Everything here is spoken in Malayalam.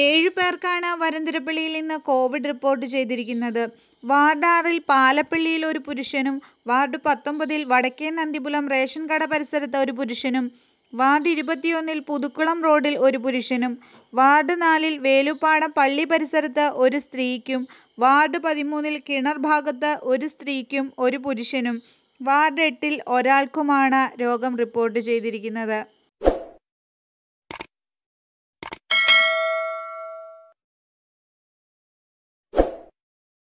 ഏഴ് പേർക്കാണ് വരന്തരപ്പള്ളിയിൽ ഇന്ന് കോവിഡ് റിപ്പോർട്ട് ചെയ്തിരിക്കുന്നത് വാർഡ് ആറിൽ പാലപ്പള്ളിയിൽ ഒരു പുരുഷനും വാർഡ് പത്തൊമ്പതിൽ വടക്കേ നന്ദിപുലം റേഷൻ കട പരിസരത്ത് ഒരു പുരുഷനും വാർഡ് ഇരുപത്തിയൊന്നിൽ പുതുക്കുളം റോഡിൽ ഒരു പുരുഷനും വാർഡ് നാലിൽ വേലുപ്പാടം പള്ളി പരിസരത്ത് ഒരു സ്ത്രീക്കും വാർഡ് പതിമൂന്നിൽ കിണർ ഭാഗത്ത് ഒരു സ്ത്രീക്കും ഒരു പുരുഷനും വാർഡ് എട്ടിൽ ഒരാൾക്കുമാണ് രോഗം റിപ്പോർട്ട് ചെയ്തിരിക്കുന്നത്